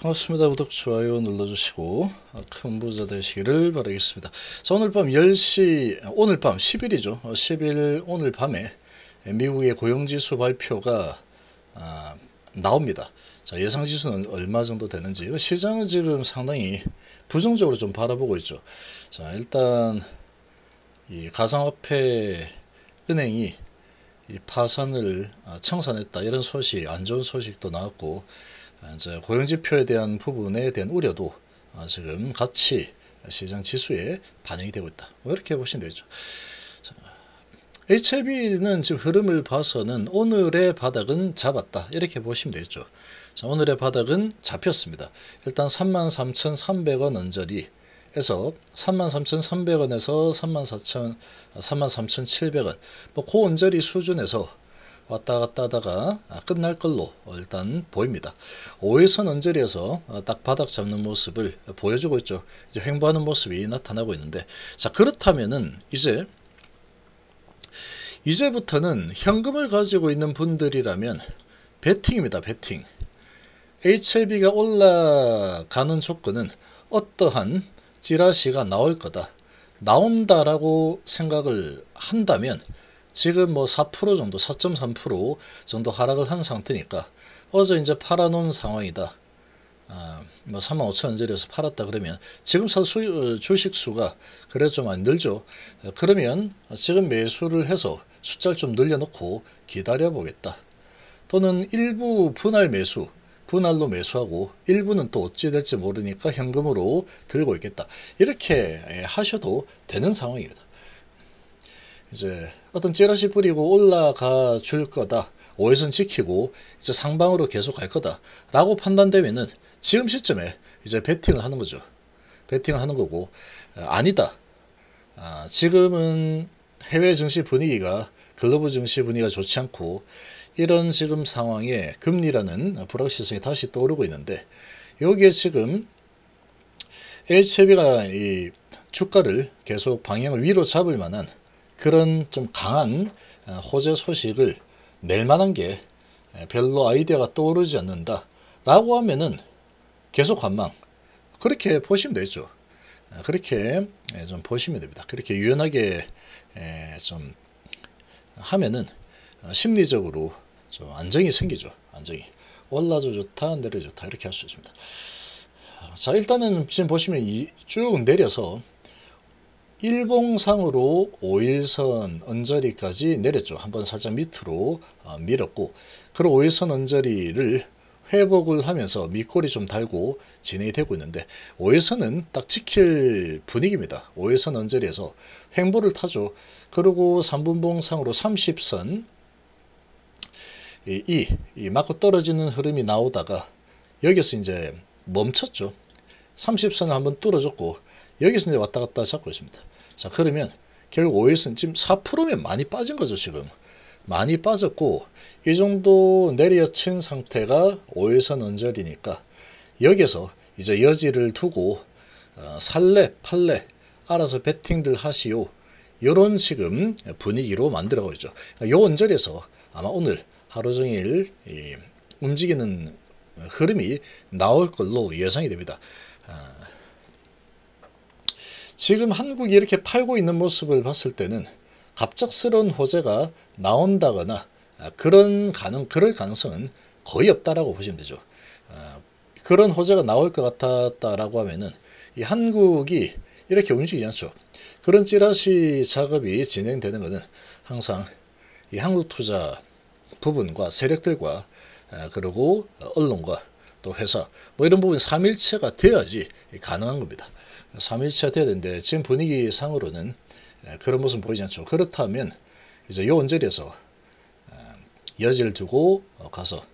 반갑습니다. 구독, 좋아요 눌러주시고 어, 큰 부자 되시기를 바라겠습니다. 자, 오늘 밤 10시, 오늘 밤 10일이죠. 10일 어, 오늘 밤에 미국의 고용지수 발표가 아, 나옵니다. 자, 예상지수는 얼마 정도 되는지 시장은 지금 상당히 부정적으로 좀 바라보고 있죠. 자, 일단 이 가상화폐 은행이 파산을 아, 청산했다 이런 소식, 안 좋은 소식도 나왔고 아, 이제 고용지표에 대한 부분에 대한 우려도 아, 지금 같이 시장 지수에 반영이 되고 있다. 뭐 이렇게 보시면 되죠. HB는 지금 흐름을 봐서는 오늘의 바닥은 잡았다. 이렇게 보시면 되죠. 자, 오늘의 바닥은 잡혔습니다. 일단 33,300원 아, 뭐 그 언저리 해서 33,300원에서 34,000, 33,700원 뭐 고원저리 수준에서 왔다 갔다 하다가 아, 끝날 걸로 일단 보입니다. 5일선 언저리에서 어, 딱 바닥 잡는 모습을 보여주고 있죠. 이제 횡보하는 모습이 나타나고 있는데 자 그렇다면은 이제 이제부터는 현금을 가지고 있는 분들이라면 베팅입니다. 베팅. HLB가 올라가는 조건은 어떠한 지라시가 나올 거다. 나온다라고 생각을 한다면 지금 뭐 4% 정도 4.3% 정도 하락을 한 상태니까 어제 이제 팔아놓은 상황이다. 아, 뭐3 5천원짜리에서 팔았다 그러면 지금 사 어, 주식 수가 그래도 좀 안 늘죠. 어, 그러면 지금 매수를 해서 숫자를 좀 늘려놓고 기다려 보겠다. 또는 일부 분할 매수 분할로 매수하고 일부는 또 어찌 될지 모르니까 현금으로 들고 있겠다. 이렇게 예, 하셔도 되는 상황입니다. 이제 어떤 찌라시 뿌리고 올라가 줄 거다. 오해선 지키고 이제 상방으로 계속 갈 거다. 라고 판단되면은 지금 시점에 이제 베팅을 하는 거죠. 베팅을 하는 거고 아, 아니다. 아, 지금은 해외 증시 분위기가 글로벌 증시 분위기가 좋지 않고 이런 지금 상황에 금리라는 불확실성이 다시 떠오르고 있는데 여기에 지금 HB가 e 이 주가를 계속 방향을 위로 잡을 만한 그런 좀 강한 어, 호재 소식을 낼 만한 게 별로 아이디어가 떠오르지 않는다 라고 하면은 계속 관망 그렇게 보시면 되죠 그렇게 좀 보시면 됩니다 그렇게 유연하게 좀 하면은 어, 심리적으로 좀 안정이 생기죠 안정이 올라도 좋다 내려 좋다 이렇게 할 수 있습니다 아, 자 일단은 지금 보시면 쭉 내려서 일봉상으로 5일선 언저리까지 내렸죠. 한번 살짝 밑으로 어, 밀었고 그런 5일선 언저리를 회복을 하면서 밑골이 좀 달고 진행이 되고 있는데 5일선은 딱 지킬 분위기입니다. 5일선 언저리에서 횡보를 타죠. 그리고 3분봉상으로 30선 이, 이, 이 맞고 떨어지는 흐름이 나오다가 여기서 이제 멈췄죠. 30선을 한번 뚫어줬고 여기서 이제 왔다 갔다 잡고 있습니다. 자 그러면 결국 오일은 지금 4%면 많이 빠진 거죠 지금. 많이 빠졌고 이 정도 내려친 상태가 오일선 언저리니까 여기서 이제 여지를 두고 어, 살래 팔래 알아서 베팅들 하시오 이런 지금 분위기로 만들어가고 있죠. 이 그러니까 언저리에서 아마 오늘 하루 종일 이 움직이는 흐름이 나올 걸로 예상이 됩니다. 어, 지금 한국이 이렇게 팔고 있는 모습을 봤을 때는 갑작스러운 호재가 나온다거나 아, 그런 가능 그럴 가능성은 거의 없다라고 보시면 되죠. 아, 그런 호재가 나올 것 같았다라고 하면은 이 한국이 이렇게 움직이지 않죠. 그런 찌라시 작업이 진행되는 것은 항상 이 한국 투자 부분과 세력들과 아, 그리고 언론과 또 회사 뭐 이런 부분 3일체가 돼야지 가능한 겁니다. 3일체가 돼야 되는데 지금 분위기상으로는 그런 모습 보이지 않죠. 그렇다면 이제 요 언저리에서 여지를 두고 어, 가서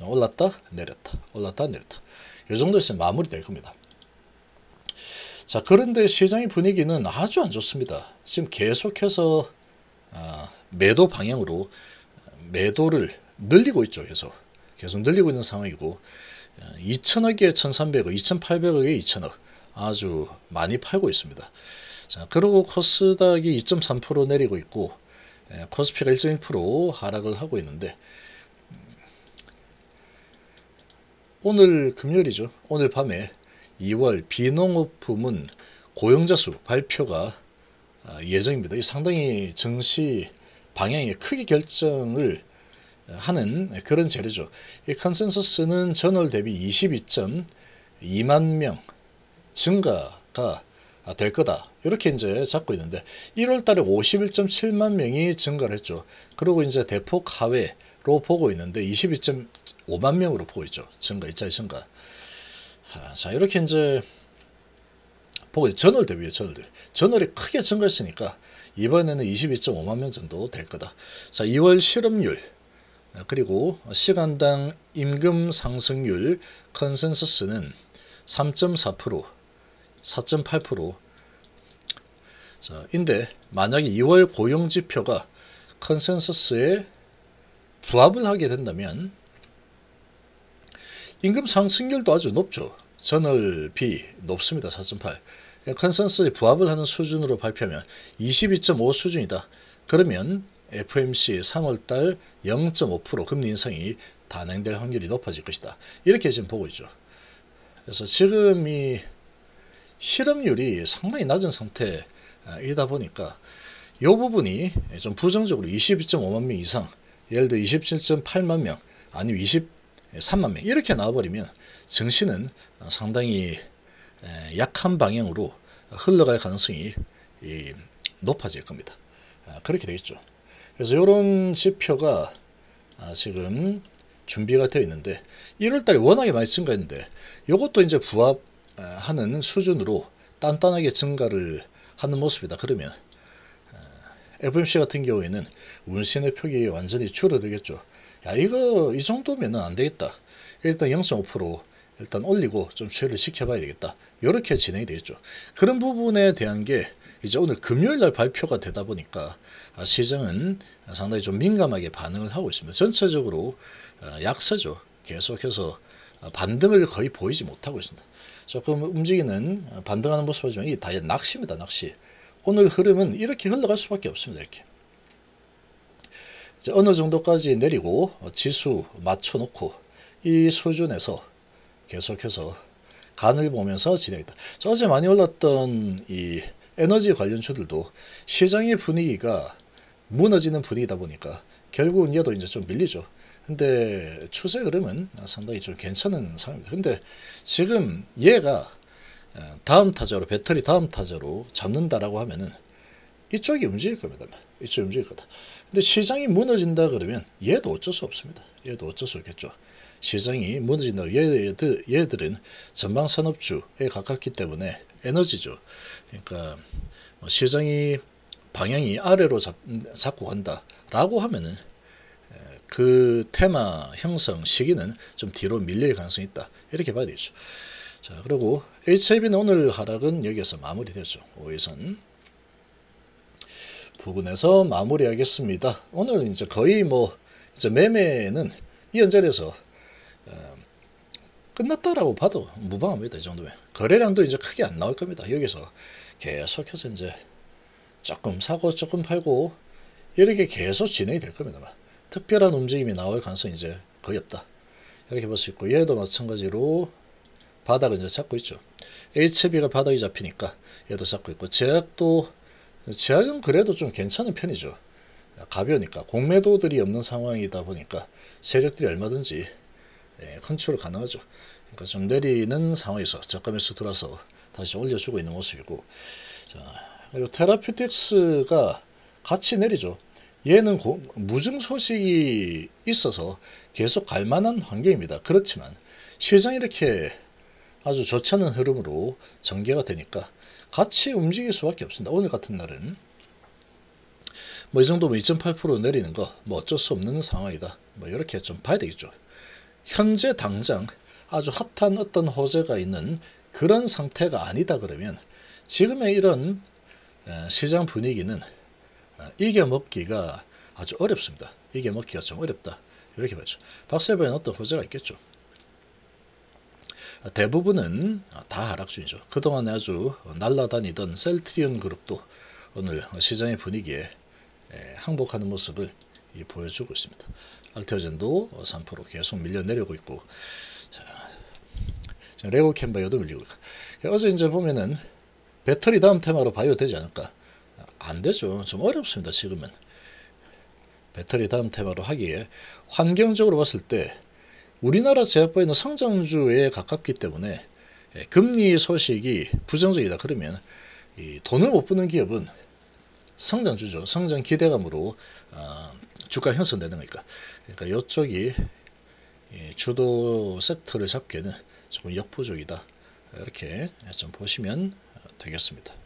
올랐다 내렸다 올랐다 내렸다 이 정도에서 마무리될 겁니다. 자 그런데 시장의 분위기는 아주 안 좋습니다. 지금 계속해서 어, 매도 방향으로 매도를 늘리고 있죠. 계속 계속 늘리고 있는 상황이고 2천억에 1,300억, 2,800억에 2천억 아주 많이 팔고 있습니다. 자, 그리고 코스닥이 2.3% 내리고 있고 예, 코스피가 1.1% 하락을 하고 있는데 오늘 금요일이죠. 오늘 밤에 2월 비농업 부문 고용자 수 발표가 아, 예정입니다. 상당히 증시 방향에 크게 결정을 하는 그런 자료죠. 이 컨센서스는 전월 대비 22.2만 명 증가가 될 거다. 이렇게 이제 잡고 있는데 1월 달에 51.7만 명이 증가를 했죠. 그리고 이제 대폭 하회로 보고 있는데 22.5만 명으로 보고 있죠. 증가, 있자이 증가. 자, 이렇게 이제 보고 전월 대비에 전월 대비. 전월이 크게 증가했으니까 이번에는 22.5만 명 정도 될 거다. 자, 2월 실업률 아, 그리고 시간당 임금 상승률 컨센서스는 3.4%, 4.8% 인데 만약에 2월 고용 지표가 컨센서스에 부합을 하게 된다면 임금 상승률도 아주 높죠. 전월 비 높습니다. 4.8. 컨센서스에 부합을 하는 수준으로 발표하면 22.5 수준이다. 그러면 FMC 3월달 0.5% 금리 인상이 단행될 확률이 높아질 것이다. 이렇게 지금 보고 있죠. 그래서 지금 이 실업률이 상당히 낮은 상태이다 아, 보니까 이 부분이 좀 부정적으로 22.5만 명 이상, 예를 들어 27.8만 명, 아니면 23만 명 이렇게 나와버리면 증시는 상당히 약한 방향으로 흘러갈 가능성이 높아질 겁니다. 아, 그렇게 되겠죠. 그래서 이런 지표가 아, 지금 준비가 되어 있는데 1월달에 워낙에 많이 증가했는데 이것도 이제 부합하는 수준으로 단단하게 증가를 하는 모습이다. 그러면 FMC 아, 같은 경우에는 운신의 표기 완전히 줄어들겠죠. 야 이거 이 정도면 안 되겠다. 일단 0.5% 일단 올리고 좀 추이를 지켜봐야 되겠다. 이렇게 진행이 되겠죠. 그런 부분에 대한 게 이제 오늘 금요일 날 발표가 되다 보니까 아, 시장은 상당히 좀 민감하게 반응을 하고 있습니다. 전체적으로 아, 약세죠. 계속해서 아, 반등을 거의 보이지 못하고 있습니다. 조금 움직이는 반등하는 모습이지만 이 다이 낚시입니다. 낚시. 오늘 흐름은 이렇게 흘러갈 수밖에 없습니다. 이렇게. 이제 어느 정도까지 내리고 어, 지수 맞춰놓고 이 수준에서 계속해서 간을 보면서 진행했다. 어제 많이 올랐던 이 에너지 관련주들도 시장의 분위기가 무너지는 분위기다 보니까 결국은 얘도 이제 좀 밀리죠. 근데 추세 흐름은 상당히 좀 괜찮은 상황입니다. 근데 지금 얘가 어, 다음 타자로 배터리 다음 타자로 잡는다라고 하면은 이쪽이 움직일 겁니다. 이쪽이 움직일 거다. 근데 시장이 무너진다 그러면 얘도 어쩔 수 없습니다. 얘도 어쩔 수 없겠죠. 시장이 무너진다. 얘들, 얘들은 전방산업주에 가깝기 때문에 에너지죠. 그러니까 뭐 시장이 방향이 아래로 잡, 잡고 간다라고 하면은 그 테마 형성 시기는 좀 뒤로 밀릴 가능성이 있다. 이렇게 봐야 되죠. 자, 그리고 HIV는 오늘 하락은 여기에서 마무리됐죠. 5일선 부근에서 마무리하겠습니다. 오늘 이제 거의 뭐 이제 매매는 이런 자에서 끝났다라고 봐도 무방합니다. 이 정도면. 거래량도 이제 크게 안 나올 겁니다. 여기서 계속해서 이제 조금 사고 조금 팔고 이렇게 계속 진행이 될 겁니다. 특별한 움직임이 나올 가능성이 이제 거의 없다. 이렇게 볼 수 있고 얘도 마찬가지로 바닥을 이제 잡고 있죠. HB가 바닥이 잡히니까 얘도 잡고 있고 제약도 제약은 그래도 좀 괜찮은 편이죠. 가벼우니까 공매도들이 없는 상황이다 보니까 세력들이 얼마든지 예, 컨트롤 가능하죠. 그러니까 좀 내리는 상황에서 잠깐씩 돌아서 다시 올려주고 있는 모습이고 자, 그리고 테라퓨틱스가 같이 내리죠. 얘는 고, 무증 소식이 있어서 계속 갈만한 환경입니다. 그렇지만 시장 이렇게 아주 좋지 않은 흐름으로 전개가 되니까 같이 움직일 수밖에 없습니다. 오늘 같은 날은 뭐 이 정도면 2.8% 내리는 거 뭐 어쩔 수 없는 상황이다. 뭐 이렇게 좀 봐야 되겠죠. 현재 당장 아주 핫한 어떤 호재가 있는 그런 상태가 아니다 그러면 지금의 이런 시장 분위기는 어, 이겨먹기가 아주 어렵습니다. 이겨먹기가 좀 어렵다. 이렇게 봐죠. 박세바에는 어떤 호재가 있겠죠. 어, 대부분은 어, 다 하락 중이죠. 그동안 아주 날아다니던 셀트리온 그룹도 오늘 시장의 분위기에 항복하는 모습을 보여주고 있습니다. 알테오젠도 3% 계속 밀려 내려고 있고 자, 레고 캔바이오도 밀리고 있고 어제 이제 보면은 배터리 다음 테마로 바이 되지 않을까? 안 되죠. 좀 어렵습니다. 지금은. 배터리 다음 테마로 하기에 환경적으로 봤을 때 우리나라 제약바이오는 성장주에 가깝기 때문에 예, 금리 소식이 부정적이다 그러면 돈을 못 버는 기업은 성장주죠. 성장 기대감으로 어, 주가 형성되는 거니까. 그러니까 이쪽이 예, 주도 섹터를 잡기에는 조금 역부족이다. 이렇게 좀 보시면 되겠습니다.